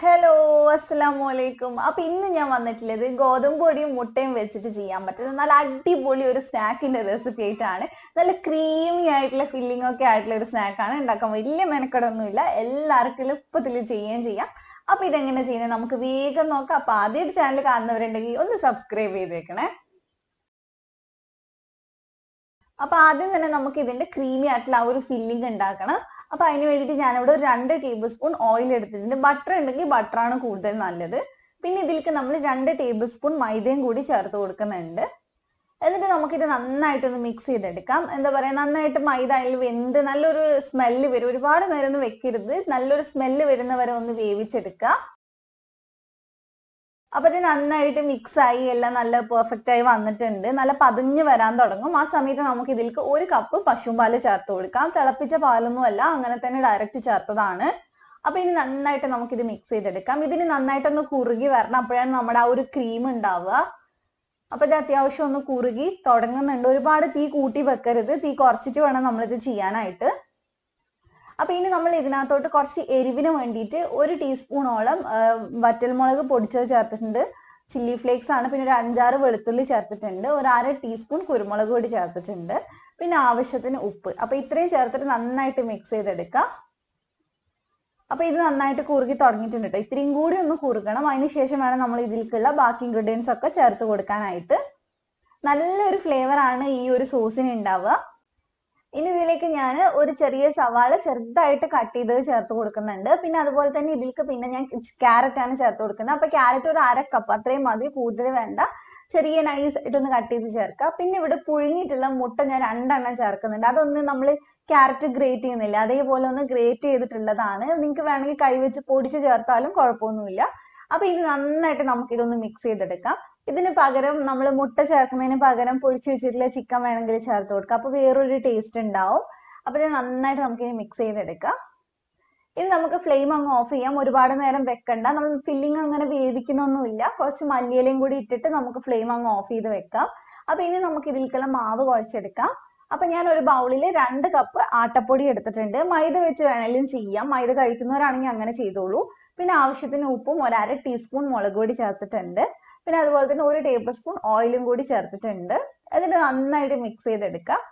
hello അസ്സാം വലൈക്കും അപ്പൊ ഇന്ന് ഞാൻ വന്നിട്ടുള്ളത് ഗോതമ്പ് പൊടിയും മുട്ടയും വെച്ചിട്ട് ചെയ്യാൻ പറ്റുന്ന നല്ല അടിപൊളി ഒരു സ്നാക്കിന്റെ റെസിപ്പി ആയിട്ടാണ് നല്ല ക്രീമി ആയിട്ടുള്ള ഫില്ലിംഗ് ഒക്കെ ആയിട്ടുള്ള ഒരു സ്നാക്കാണ് ഉണ്ടാക്കാൻ വലിയ മെനക്കെടൊന്നുമില്ല എല്ലാവർക്കും എളുപ്പത്തിൽ ചെയ്യുകയും ചെയ്യാം അപ്പോൾ ഇതെങ്ങനെ ചെയ്യുന്നത് നമുക്ക് വേഗം നോക്കാം അപ്പൊ ആദ്യമായിട്ട് ചാനൽ കാണുന്നവരുണ്ടെങ്കിൽ ഒന്ന് സബ്സ്ക്രൈബ് ചെയ്തേക്കണേ അപ്പോൾ ആദ്യം തന്നെ നമുക്ക് ഇതിന്റെ ക്രീമി ആയിട്ടുള്ള ആ ഒരു ഫില്ലിംഗ് ഉണ്ടാക്കണം അപ്പോൾ അതിന് വേണ്ടിയിട്ട് ഞാനിവിടെ ഒരു രണ്ട് ടേബിൾ സ്പൂൺ ഓയിൽ എടുത്തിട്ടുണ്ട് ബട്ടർ ഉണ്ടെങ്കിൽ ബട്ടർ ആണ് കൂടുതൽ നല്ലത് പിന്നെ ഇതിലേക്ക് നമ്മൾ രണ്ട് ടേബിൾ സ്പൂൺ മൈദയും കൂടി ചേർത്ത് കൊടുക്കുന്നുണ്ട് എന്നിട്ട് നമുക്കിത് നന്നായിട്ടൊന്ന് മിക്സ് ചെയ്തെടുക്കാം എന്താ പറയുക നന്നായിട്ട് മൈദ അതിൽ വെന്ത് നല്ലൊരു സ്മെല്ല് വരും ഒരുപാട് നേരം ഒന്ന് വെക്കരുത് നല്ലൊരു സ്മെല്ല് വരുന്നവരെ ഒന്ന് വേവിച്ചെടുക്കാം അപ്പോൾ ഇത് നന്നായിട്ട് മിക്സ് ആയി എല്ലാം നല്ല പെർഫെക്റ്റ് ആയി വന്നിട്ടുണ്ട് നല്ല പതിഞ്ഞ് വരാൻ തുടങ്ങും ആ സമയത്ത് നമുക്ക് ഇതിലേക്ക് ഒരു കപ്പ് പശുമ്പാല് ചേർത്ത് കൊടുക്കാം തിളപ്പിച്ച പാലൊന്നുമല്ല അങ്ങനെ തന്നെ ഡയറക്റ്റ് ചേർത്തതാണ് അപ്പോൾ ഇനി നന്നായിട്ട് നമുക്ക് ഇത് മിക്സ് ചെയ്തെടുക്കാം ഇതിന് നന്നായിട്ടൊന്ന് കുറുകി വരണം അപ്പോഴാണ് നമ്മുടെ ആ ഒരു ക്രീം ഉണ്ടാവുക അപ്പോൾ ഇത് അത്യാവശ്യം ഒന്ന് കുറുകി തുടങ്ങുന്നുണ്ട് ഒരുപാട് തീ കൂട്ടി വെക്കരുത് തീ കുറച്ചിട്ട് വേണം നമ്മളിത് ചെയ്യാനായിട്ട് അപ്പോൾ ഇനി നമ്മൾ ഇതിനകത്തോട്ട് കുറച്ച് എരിവിന് വേണ്ടിയിട്ട് ഒരു ടീസ്പൂണോളം വറ്റൽമുളക് പൊടിച്ചത് ചേർത്തിട്ടുണ്ട് ചില്ലി ഫ്ലേക്സ് ആണ് പിന്നെ ഒരു അഞ്ചാറ് വെളുത്തുള്ളി ചേർത്തിട്ടുണ്ട് ഒരു അര ടീസ്പൂൺ കുരുമുളക് പൊടി ചേർത്തിട്ടുണ്ട് പിന്നെ ആവശ്യത്തിന് ഉപ്പ് അപ്പോൾ ഇത്രയും ചേർത്തിട്ട് നന്നായിട്ട് മിക്സ് ചെയ്തെടുക്കുക അപ്പോൾ ഇത് നന്നായിട്ട് കുറുകി തുടങ്ങിയിട്ടുണ്ട് കേട്ടോ ഇത്രയും കൂടി ഒന്ന് കുറുകണം അതിനുശേഷം വേണം നമ്മൾ ഇതിലേക്കുള്ള ബാക്കി ഇൻഗ്രീഡിയൻസ് ഒക്കെ ചേർത്ത് കൊടുക്കാനായിട്ട് നല്ലൊരു ഫ്ലേവർ ആണ് ഈ ഒരു സോസിന് ഉണ്ടാവുക ഇനി ഇതിലേക്ക് ഞാൻ ഒരു ചെറിയ സവാള ചെറുതായിട്ട് കട്ട് ചെയ്ത് ചേർത്ത് കൊടുക്കുന്നുണ്ട് പിന്നെ അതുപോലെ തന്നെ ഇതിലേക്ക് പിന്നെ ഞാൻ ക്യാരറ്റ് ആണ് ചേർത്ത് കൊടുക്കുന്നത് അപ്പോൾ ക്യാരറ്റ് ഒരു അര കപ്പ് അത്രയും മതി കൂടുതൽ വേണ്ട ചെറിയ നൈസ് ആയിട്ടൊന്ന് കട്ട് ചെയ്ത് ചേർക്കുക പിന്നെ ഇവിടെ പുഴുങ്ങിയിട്ടുള്ള മുട്ട ഞാൻ രണ്ടെണ്ണം ചേർക്കുന്നുണ്ട് അതൊന്ന് നമ്മൾ ക്യാരറ്റ് ഗ്രേറ്റ് ചെയ്യുന്നില്ല അതേപോലെ ഒന്ന് ഗ്രേറ്റ് ചെയ്തിട്ടുള്ളതാണ് നിങ്ങൾക്ക് വേണമെങ്കിൽ കൈവച്ച് പൊടിച്ച് ചേർത്താലും കുഴപ്പമൊന്നുമില്ല അപ്പോൾ ഇത് നന്നായിട്ട് നമുക്കിതൊന്ന് മിക്സ് ചെയ്തെടുക്കാം ഇതിന് പകരം നമ്മൾ മുട്ട ചേർക്കുന്നതിന് പകരം പൊരിച്ചു വെച്ചിട്ടുള്ള ചിക്കൻ വേണമെങ്കിൽ ചേർത്ത് കൊടുക്കാം അപ്പൊ വേറൊരു ടേസ്റ്റ് ഉണ്ടാവും അപ്പൊ ഇത് നന്നായിട്ട് നമുക്ക് ഇനി മിക്സ് ചെയ്തെടുക്കാം ഇനി നമുക്ക് ഫ്ലെയിം അങ്ങ് ഓഫ് ചെയ്യാം ഒരുപാട് നേരം വെക്കണ്ട നമ്മൾ ഫില്ലിംഗ് അങ്ങനെ വേദിക്കുന്നൊന്നുമില്ല കുറച്ച് മല്ലിയിലയും കൂടി ഇട്ടിട്ട് നമുക്ക് ഫ്ലെയിം അങ്ങ് ഓഫ് ചെയ്ത് വെക്കാം അപ്പൊ ഇനി നമുക്ക് ഇതിലേക്കുള്ള മാവ് കുഴച്ചെടുക്കാം അപ്പൊ ഞാൻ ഒരു ബൗളിൽ രണ്ട് കപ്പ് ആട്ടപ്പൊടി എടുത്തിട്ടുണ്ട് മൈദ വെച്ച് വേണേലും ചെയ്യാം മൈദ കഴിക്കുന്നവരാണെങ്കിൽ അങ്ങനെ ചെയ്തോളൂ പിന്നെ ആവശ്യത്തിന് ഉപ്പും ഒരു അര ടീസ്പൂൺ മുളക് പൊടി ചേർത്തിട്ടുണ്ട് പിന്നെ അതുപോലെ തന്നെ ഒരു ടേബിൾ സ്പൂൺ ഓയിലും കൂടി ചേർത്തിട്ടുണ്ട് അതിന് നന്നായിട്ട് മിക്സ് ചെയ്തെടുക്കാം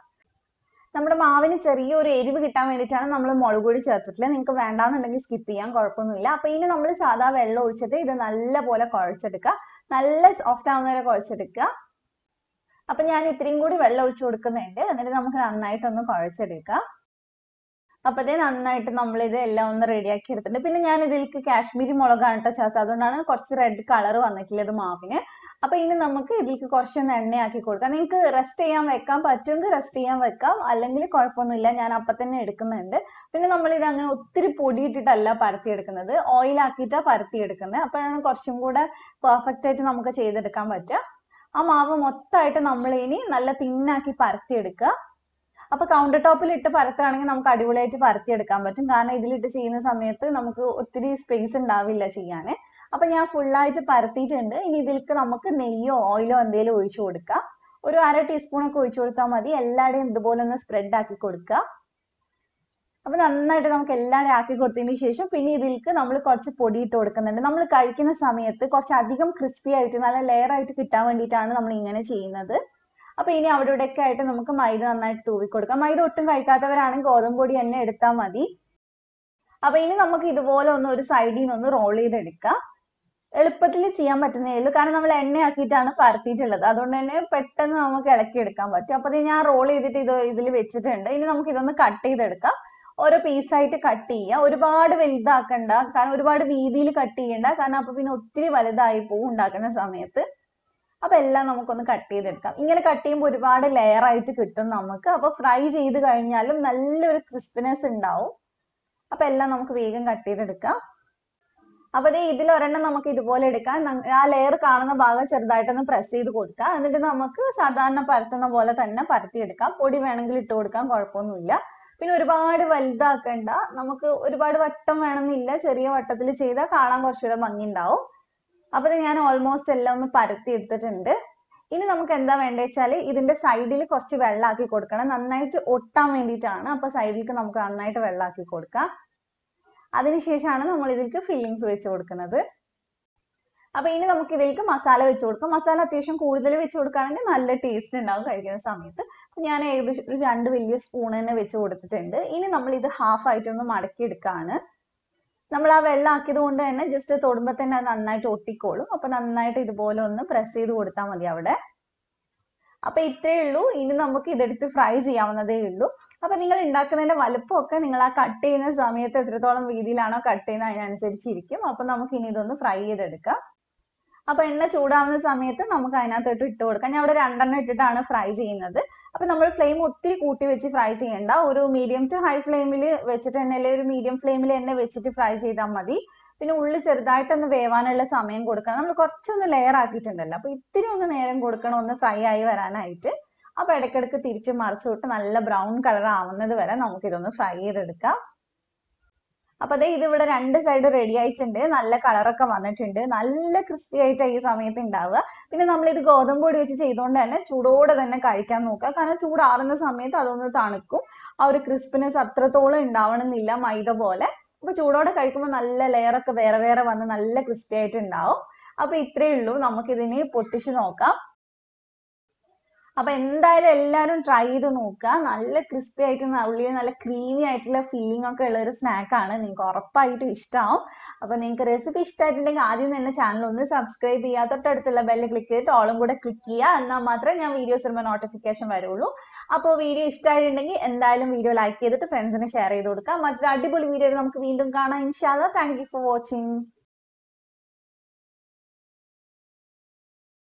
നമ്മുടെ മാവിന് ചെറിയൊരു എരിവ് കിട്ടാൻ വേണ്ടിയിട്ടാണ് നമ്മൾ മുളക് പൊടി ചേർത്തിട്ടുള്ളത് നിങ്ങൾക്ക് വേണ്ടാന്നുണ്ടെങ്കിൽ സ്കിപ്പ് ചെയ്യാൻ കുഴപ്പമൊന്നുമില്ല അപ്പോൾ ഇനി നമ്മൾ സാധാ വെള്ളം ഒഴിച്ചിട്ട് ഇത് നല്ല പോലെ കുഴച്ചെടുക്കുക നല്ല സോഫ്റ്റ് ആവുന്നവരെ കുഴച്ചെടുക്കുക അപ്പൊ ഞാൻ ഇത്രയും കൂടി വെള്ളം ഒഴിച്ചു കൊടുക്കുന്നുണ്ട് എന്നിട്ട് നമുക്ക് നന്നായിട്ടൊന്ന് കുഴച്ചെടുക്കാം അപ്പതേ നന്നായിട്ട് നമ്മൾ ഇത് എല്ലാം ഒന്ന് റെഡിയാക്കി എടുത്തിട്ടുണ്ട് പിന്നെ ഞാൻ ഇതിലേക്ക് കാശ്മീരി മുളകാണ് കേട്ടോ ചേർത്ത് അതുകൊണ്ടാണ് കുറച്ച് റെഡ് കളർ വന്നിട്ടുള്ളത് മാവിന് അപ്പൊ ഇനി നമുക്ക് ഇതിലേക്ക് കുറച്ചൊന്ന് എണ്ണയാക്കി കൊടുക്കാം നിങ്ങൾക്ക് റെസ്റ്റ് ചെയ്യാൻ വെക്കാം പറ്റുമെങ്കിൽ റെസ്റ്റ് ചെയ്യാൻ വെക്കാം അല്ലെങ്കിൽ കുഴപ്പമൊന്നുമില്ല ഞാൻ അപ്പൊ തന്നെ എടുക്കുന്നുണ്ട് പിന്നെ നമ്മൾ ഇത് അങ്ങനെ ഒത്തിരി പൊടിയിട്ടിട്ടല്ല പരത്തിയെടുക്കുന്നത് ഓയിലാക്കിയിട്ടാണ് പരത്തിയെടുക്കുന്നത് അപ്പോഴാണ് കുറച്ചും കൂടെ പെർഫെക്റ്റ് ആയിട്ട് നമുക്ക് ചെയ്തെടുക്കാൻ പറ്റുക ആ മാവ് മൊത്തമായിട്ട് നമ്മൾ ഇനി നല്ല തിന്നാക്കി പരത്തിയെടുക്കുക അപ്പൊ കൗണ്ടർ ടോപ്പിൽ ഇട്ട് പരത്തുകയാണെങ്കിൽ നമുക്ക് അടിപൊളിയായിട്ട് പരത്തിയെടുക്കാൻ പറ്റും കാരണം ഇതിലിട്ട് ചെയ്യുന്ന സമയത്ത് നമുക്ക് ഒത്തിരി സ്പേസ് ഉണ്ടാവില്ല ചെയ്യാൻ അപ്പൊ ഞാൻ ഫുള്ളായിട്ട് പരത്തിയിട്ടുണ്ട് ഇനി ഇതിലേക്ക് നമുക്ക് നെയ്യോ ഓയിലോ എന്തെങ്കിലും ഒഴിച്ചു കൊടുക്കാം ഒരു അര ടീസ്പൂൺ ഒക്കെ ഒഴിച്ചു കൊടുത്താൽ മതി എല്ലാവരുടെയും ഇതുപോലെ ഒന്ന് സ്പ്രെഡ് ആക്കി കൊടുക്കുക അപ്പൊ നന്നായിട്ട് നമുക്ക് എല്ലാം ആക്കി കൊടുത്തതിന് ശേഷം പിന്നെ ഇതിലേക്ക് നമ്മൾ കുറച്ച് പൊടി ഇട്ട് കൊടുക്കുന്നുണ്ട് നമ്മൾ കഴിക്കുന്ന സമയത്ത് കുറച്ച് അധികം ക്രിസ്പി ആയിട്ട് നല്ല ലെയർ ആയിട്ട് കിട്ടാൻ വേണ്ടിയിട്ടാണ് നമ്മൾ ഇങ്ങനെ ചെയ്യുന്നത് അപ്പൊ ഇനി അവിടെ ആയിട്ട് നമുക്ക് മൈദ നന്നായിട്ട് തൂവി കൊടുക്കാം മൈദ ഒട്ടും കഴിക്കാത്തവരാണെങ്കിൽ ഗോതമ്പ് പൊടി തന്നെ എടുത്താൽ മതി അപ്പൊ ഇനി നമുക്ക് ഇതുപോലെ ഒന്ന് ഒരു സൈഡിൽ നിന്ന് ഒന്ന് റോൾ ചെയ്തെടുക്കാം എളുപ്പത്തിൽ ചെയ്യാൻ പറ്റുന്നേ ഉള്ളൂ കാരണം നമ്മൾ എണ്ണയാക്കിയിട്ടാണ് പരത്തിയിട്ടുള്ളത് അതുകൊണ്ട് തന്നെ പെട്ടെന്ന് നമുക്ക് ഇളക്കിയെടുക്കാൻ പറ്റും അപ്പോൾ ഞാൻ റോൾ ചെയ്തിട്ട് ഇത് ഇതിൽ വെച്ചിട്ടുണ്ട് ഇനി നമുക്ക് ഇതൊന്ന് കട്ട് ചെയ്തെടുക്കാം ഓരോ പീസായിട്ട് കട്ട് ചെയ്യുക ഒരുപാട് വലുതാക്കണ്ട കാരണം ഒരുപാട് വീതിയിൽ കട്ട് ചെയ്യണ്ട കാരണം അപ്പൊ പിന്നെ ഒത്തിരി വലുതായി പോവും ഉണ്ടാക്കുന്ന സമയത്ത് അപ്പൊ എല്ലാം നമുക്കൊന്ന് കട്ട് ചെയ്തെടുക്കാം ഇങ്ങനെ കട്ട് ചെയ്യുമ്പോൾ ഒരുപാട് ലെയർ ആയിട്ട് കിട്ടും നമുക്ക് അപ്പൊ ഫ്രൈ ചെയ്ത് കഴിഞ്ഞാലും നല്ലൊരു ക്രിസ്പിനെസ് ഉണ്ടാവും അപ്പൊ എല്ലാം നമുക്ക് വേഗം കട്ട് ചെയ്തെടുക്കാം അപ്പോൾ ഇത് ഇതിലൊരെണ്ണം നമുക്ക് ഇതുപോലെ എടുക്കാം ആ ലെയർ കാണുന്ന ഭാഗം ചെറുതായിട്ടൊന്ന് പ്രസ് ചെയ്ത് കൊടുക്കാം എന്നിട്ട് നമുക്ക് സാധാരണ പരത്തുന്ന പോലെ തന്നെ പരത്തി എടുക്കാം പൊടി വേണമെങ്കിൽ ഇട്ട് കൊടുക്കാം കുഴപ്പമൊന്നുമില്ല പിന്നെ ഒരുപാട് വലുതാക്കണ്ട നമുക്ക് ഒരുപാട് വട്ടം വേണമെന്നില്ല ചെറിയ വട്ടത്തിൽ ചെയ്താൽ കാണാൻ കുറച്ചുകൂടെ ഭംഗി ഉണ്ടാവും അപ്പോൾ ഞാൻ ഓൾമോസ്റ്റ് എല്ലാം ഒന്ന് പരത്തി എടുത്തിട്ടുണ്ട് ഇനി നമുക്ക് എന്താ വേണ്ടത് വെച്ചാൽ ഇതിന്റെ സൈഡിൽ കുറച്ച് വെള്ളമാക്കി കൊടുക്കണം നന്നായിട്ട് ഒട്ടാൻ വേണ്ടിയിട്ടാണ് അപ്പോൾ സൈഡിലേക്ക് നമുക്ക് നന്നായിട്ട് വെള്ളമാക്കി കൊടുക്കാം അതിനുശേഷമാണ് നമ്മൾ ഇതിലേക്ക് ഫില്ലിങ്സ് വെച്ച് കൊടുക്കുന്നത് അപ്പോൾ ഇനി നമുക്ക് ഇതിലേക്ക് മസാല വെച്ച് കൊടുക്കാം മസാല അത്യാവശ്യം കൂടുതൽ വെച്ച് കൊടുക്കുകയാണെങ്കിൽ നല്ല ടേസ്റ്റ് ഉണ്ടാവും കഴിക്കുന്ന സമയത്ത് ഞാൻ ഏകദേശം ഒരു രണ്ട് വലിയ സ്പൂൺ തന്നെ വെച്ച് കൊടുത്തിട്ടുണ്ട് ഇനി നമ്മൾ ഇത് ഹാഫ് മടക്കി എടുക്കാണ് നമ്മൾ ആ ആക്കിയത് കൊണ്ട് തന്നെ ജസ്റ്റ് തൊടുമ്പോ തന്നെ അത് നന്നായിട്ട് ഒട്ടിക്കോളും അപ്പോൾ നന്നായിട്ട് ഇതുപോലെ ഒന്ന് പ്രസ് ചെയ്ത് കൊടുത്താൽ മതി അവിടെ അപ്പൊ ഇത്രയേ ഉള്ളൂ ഇനി നമുക്ക് ഇതെടുത്ത് ഫ്രൈ ചെയ്യാവുന്നതേ ഉള്ളൂ അപ്പൊ നിങ്ങൾ ഉണ്ടാക്കുന്നതിന്റെ വലുപ്പമൊക്കെ നിങ്ങൾ ആ കട്ട് ചെയ്യുന്ന സമയത്ത് എത്രത്തോളം രീതിയിലാണോ കട്ട് ചെയ്യുന്നത് അതിനനുസരിച്ചിരിക്കും അപ്പൊ നമുക്ക് ഇനി ഇതൊന്ന് ഫ്രൈ ചെയ്തെടുക്കാം അപ്പോൾ എണ്ണ ചൂടാവുന്ന സമയത്ത് നമുക്ക് അതിനകത്തോട്ട് ഇട്ട് കൊടുക്കാം ഞാൻ ഇവിടെ രണ്ടെണ്ണം ഇട്ടിട്ടാണ് ഫ്രൈ ചെയ്യുന്നത് അപ്പോൾ നമ്മൾ ഫ്ലെയിം ഒത്തിരി കൂട്ടി വെച്ച് ഫ്രൈ ചെയ്യേണ്ട ഒരു മീഡിയം ടു ഹൈ ഫ്ലെയിമിൽ വെച്ചിട്ട് തന്നെ അല്ലെങ്കിൽ ഒരു മീഡിയം ഫ്ലെയിമിൽ തന്നെ വെച്ചിട്ട് ഫ്രൈ ചെയ്താൽ മതി പിന്നെ ഉള്ളിൽ ചെറുതായിട്ടൊന്ന് വേവാനുള്ള സമയം കൊടുക്കണം നമ്മൾ കുറച്ചൊന്ന് ലെയർ ആക്കിയിട്ടുണ്ടല്ലോ അപ്പോൾ ഇത്തിരി ഒന്ന് നേരം കൊടുക്കണം ഒന്ന് ഫ്രൈ ആയി വരാനായിട്ട് അപ്പോൾ ഇടയ്ക്കിടയ്ക്ക് തിരിച്ച് മറിച്ചു വിട്ട് നല്ല ബ്രൗൺ കളർ ആവുന്നത് വരെ നമുക്കിതൊന്ന് ഫ്രൈ ചെയ്തെടുക്കാം അപ്പോൾ ഇത് ഇതിവിടെ രണ്ട് സൈഡ് റെഡി ആയിട്ടുണ്ട് നല്ല കളറൊക്കെ വന്നിട്ടുണ്ട് നല്ല ക്രിസ്പി ആയിട്ട് ഈ സമയത്ത് ഉണ്ടാവുക പിന്നെ ഇത് ഗോതമ്പ് പൊടി വെച്ച് ചെയ്തുകൊണ്ട് തന്നെ ചൂടോടെ തന്നെ കഴിക്കാൻ നോക്കുക കാരണം ചൂടാറുന്ന സമയത്ത് അതൊന്ന് തണുക്കും ആ ഒരു ക്രിസ്പിനെസ് അത്രത്തോളം ഉണ്ടാവണമെന്നില്ല മൈദ പോലെ അപ്പോൾ ചൂടോടെ കഴിക്കുമ്പോൾ നല്ല ലെയറൊക്കെ വേറെ വേറെ വന്ന് നല്ല ക്രിസ്പി ആയിട്ട് ഉണ്ടാവും അപ്പോൾ ഇത്രയേ ഉള്ളൂ നമുക്കിതിനെ പൊട്ടിച്ച് നോക്കാം അപ്പൊ എന്തായാലും എല്ലാവരും ട്രൈ ചെയ്ത് നോക്കുക നല്ല ക്രിസ്പി ആയിട്ട് ഉള്ളിൽ നല്ല ക്രീമി ആയിട്ടുള്ള ഫീലിംഗ് ഒക്കെ ഉള്ള ഒരു സ്നാക്കാണ് നിങ്ങൾക്ക് ഉറപ്പായിട്ടും ഇഷ്ടമാവും അപ്പൊ നിങ്ങൾക്ക് റെസിപ്പി ഇഷ്ടമായിട്ടുണ്ടെങ്കിൽ ആദ്യം തന്നെ ചാനൽ ഒന്ന് സബ്സ്ക്രൈബ് ചെയ്യുക തൊട്ടടുത്തുള്ള ബെല്ല് ക്ലിക്ക് ചെയ്തിട്ട് ഓളും കൂടെ ക്ലിക്ക് ചെയ്യുക എന്നാൽ മാത്രമേ ഞാൻ വീഡിയോസ് വരുമ്പോൾ നോട്ടിഫിക്കേഷൻ വരുള്ളൂ അപ്പോൾ വീഡിയോ ഇഷ്ടമായിട്ടുണ്ടെങ്കിൽ എന്തായാലും വീഡിയോ ലൈക്ക് ചെയ്തിട്ട് ഫ്രണ്ട്സിന് ഷെയർ ചെയ്ത് കൊടുക്കുക മറ്റൊരു അടിപൊളി വീഡിയോ നമുക്ക് വീണ്ടും കാണാം ഇൻഷാല്ല താങ്ക് യു ഫോർ വാച്ചിങ്